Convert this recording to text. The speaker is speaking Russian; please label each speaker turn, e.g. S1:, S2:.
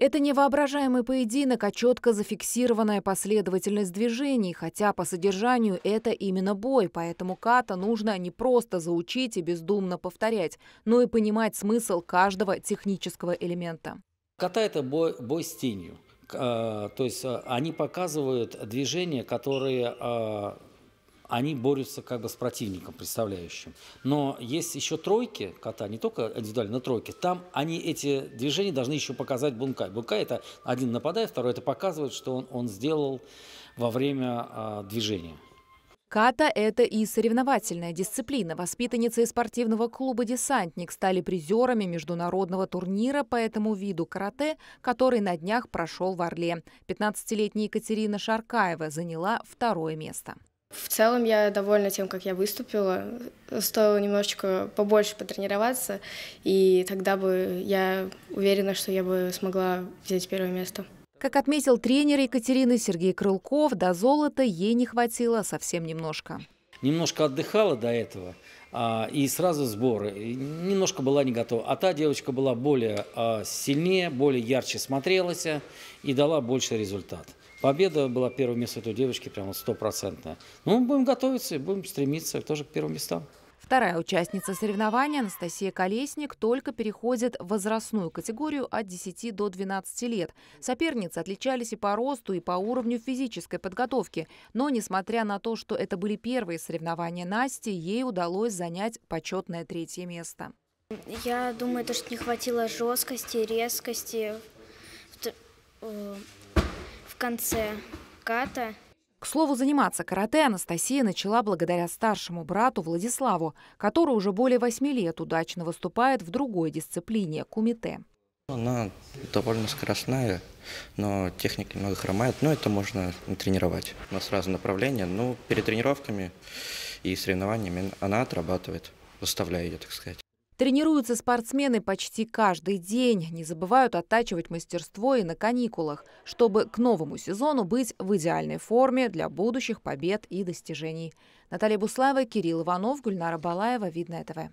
S1: Это невоображаемый поединок, а четко зафиксированная последовательность движений, хотя по содержанию это именно бой, поэтому ката нужно не просто заучить и бездумно повторять, но и понимать смысл каждого технического элемента.
S2: Ката – это бой, бой с тенью. Э, то есть э, они показывают движения, которые э, они борются как бы с противником представляющим. Но есть еще тройки кота, не только индивидуально, но тройки. Там они эти движения должны еще показать бункай. Бункай – это один нападает, второй – это показывает, что он, он сделал во время а, движения.
S1: Ката – это и соревновательная дисциплина. Воспитанницы спортивного клуба «Десантник» стали призерами международного турнира по этому виду карате, который на днях прошел в Орле. 15-летняя Екатерина Шаркаева заняла второе место.
S2: В целом я довольна тем, как я выступила. Стоило немножечко побольше потренироваться, и тогда бы я уверена, что я
S1: бы смогла взять первое место. Как отметил тренер Екатерины Сергей Крылков, до золота ей не хватило совсем немножко.
S2: Немножко отдыхала до этого, а, и сразу сборы. Немножко была не готова. А та девочка была более а, сильнее, более ярче смотрелась и дала больше результат. Победа была первое место этой девочки, прямо стопроцентная. Ну, мы будем готовиться и будем стремиться тоже к первым местам.
S1: Вторая участница соревнования Анастасия Колесник только переходит в возрастную категорию от 10 до 12 лет. Соперницы отличались и по росту, и по уровню физической подготовки. Но, несмотря на то, что это были первые соревнования Насти, ей удалось занять почетное третье место.
S2: Я думаю, то, что не хватило жесткости, резкости конце ката.
S1: К слову, заниматься карате Анастасия начала благодаря старшему брату Владиславу, который уже более восьми лет удачно выступает в другой дисциплине – кумите.
S2: Она довольно скоростная, но техника немного хромает, но ну, это можно тренировать. У нас разные направления, но перед тренировками и соревнованиями она отрабатывает, заставляя ее, так сказать.
S1: Тренируются спортсмены почти каждый день, не забывают оттачивать мастерство и на каникулах, чтобы к новому сезону быть в идеальной форме для будущих побед и достижений. Наталья Буслаева, Кирилл Иванов, Гульнара Балаева, видно ТВ.